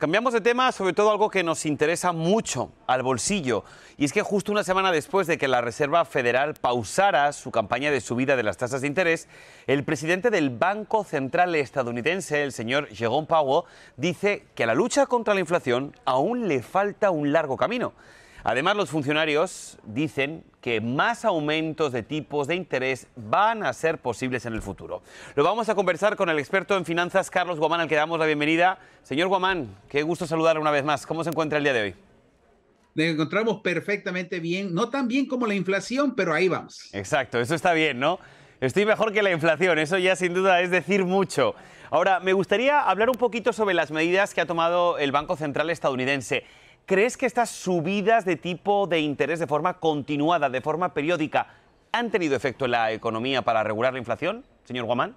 Cambiamos de tema, sobre todo algo que nos interesa mucho al bolsillo, y es que justo una semana después de que la Reserva Federal pausara su campaña de subida de las tasas de interés, el presidente del Banco Central estadounidense, el señor Jerome Powell, dice que a la lucha contra la inflación aún le falta un largo camino. Además, los funcionarios dicen que más aumentos de tipos de interés van a ser posibles en el futuro. Lo vamos a conversar con el experto en finanzas, Carlos Guamán, al que damos la bienvenida. Señor Guamán, qué gusto saludar una vez más. ¿Cómo se encuentra el día de hoy? Nos encontramos perfectamente bien, no tan bien como la inflación, pero ahí vamos. Exacto, eso está bien, ¿no? Estoy mejor que la inflación, eso ya sin duda es decir mucho. Ahora, me gustaría hablar un poquito sobre las medidas que ha tomado el Banco Central estadounidense. ¿Crees que estas subidas de tipo de interés de forma continuada, de forma periódica, han tenido efecto en la economía para regular la inflación, señor Guamán?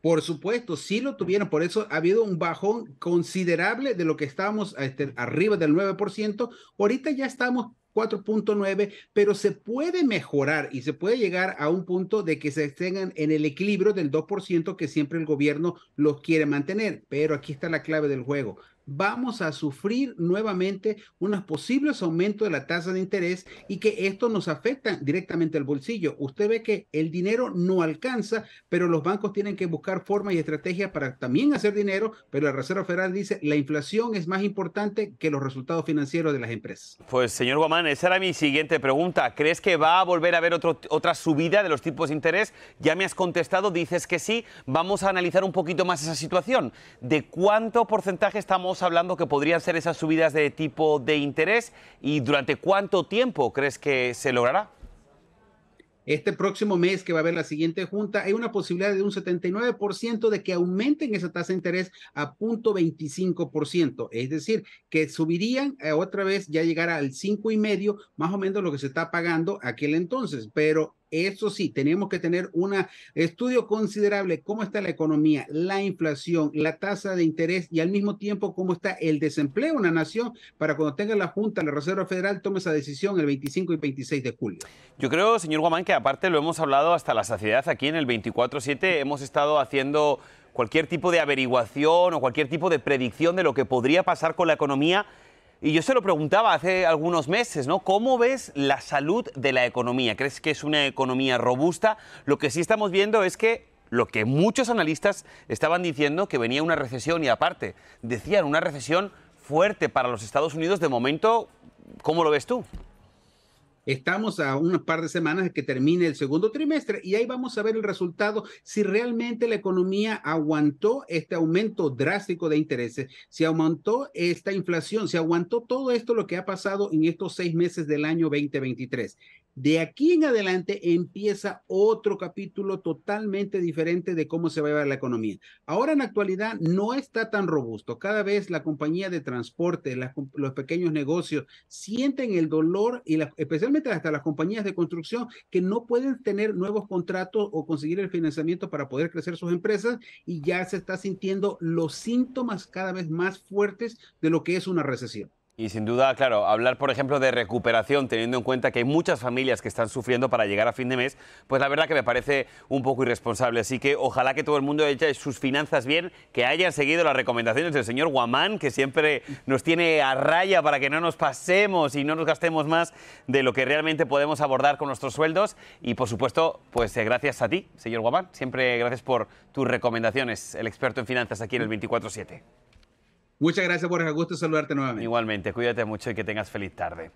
Por supuesto, sí lo tuvieron, por eso ha habido un bajón considerable de lo que estábamos este, arriba del 9%, ahorita ya estamos 4.9, pero se puede mejorar y se puede llegar a un punto de que se tengan en el equilibrio del 2% que siempre el gobierno los quiere mantener. Pero aquí está la clave del juego vamos a sufrir nuevamente unos posibles aumentos de la tasa de interés y que esto nos afecta directamente al bolsillo. Usted ve que el dinero no alcanza, pero los bancos tienen que buscar formas y estrategias para también hacer dinero, pero la Reserva Federal dice la inflación es más importante que los resultados financieros de las empresas. Pues señor Guamán, esa era mi siguiente pregunta. ¿Crees que va a volver a haber otra subida de los tipos de interés? Ya me has contestado, dices que sí. Vamos a analizar un poquito más esa situación. ¿De cuánto porcentaje estamos hablando que podrían ser esas subidas de tipo de interés y durante cuánto tiempo crees que se logrará? Este próximo mes que va a haber la siguiente junta, hay una posibilidad de un 79% de que aumenten esa tasa de interés a .25%, es decir, que subirían eh, otra vez ya llegar al 5,5, más o menos lo que se está pagando aquel entonces, pero eso sí, tenemos que tener un estudio considerable cómo está la economía, la inflación, la tasa de interés y al mismo tiempo cómo está el desempleo en la nación para cuando tenga la Junta, la Reserva Federal, tome esa decisión el 25 y 26 de julio. Yo creo, señor Guamán, que aparte lo hemos hablado hasta la saciedad aquí en el 24-7, hemos estado haciendo cualquier tipo de averiguación o cualquier tipo de predicción de lo que podría pasar con la economía y yo se lo preguntaba hace algunos meses, ¿no? ¿Cómo ves la salud de la economía? ¿Crees que es una economía robusta? Lo que sí estamos viendo es que lo que muchos analistas estaban diciendo que venía una recesión y aparte decían una recesión fuerte para los Estados Unidos de momento, ¿cómo lo ves tú? Estamos a unas par de semanas de que termine el segundo trimestre y ahí vamos a ver el resultado si realmente la economía aguantó este aumento drástico de intereses, si aumentó esta inflación, si aguantó todo esto lo que ha pasado en estos seis meses del año 2023. De aquí en adelante empieza otro capítulo totalmente diferente de cómo se va a llevar la economía. Ahora en actualidad no está tan robusto. Cada vez la compañía de transporte, los pequeños negocios sienten el dolor y especialmente hasta las compañías de construcción que no pueden tener nuevos contratos o conseguir el financiamiento para poder crecer sus empresas y ya se está sintiendo los síntomas cada vez más fuertes de lo que es una recesión. Y sin duda, claro, hablar, por ejemplo, de recuperación, teniendo en cuenta que hay muchas familias que están sufriendo para llegar a fin de mes, pues la verdad que me parece un poco irresponsable. Así que ojalá que todo el mundo eche sus finanzas bien, que hayan seguido las recomendaciones del señor Guamán, que siempre nos tiene a raya para que no nos pasemos y no nos gastemos más de lo que realmente podemos abordar con nuestros sueldos. Y por supuesto, pues eh, gracias a ti, señor Guamán. Siempre gracias por tus recomendaciones, el experto en finanzas aquí en el 24-7. Muchas gracias, el Gusto saludarte nuevamente. Igualmente, cuídate mucho y que tengas feliz tarde.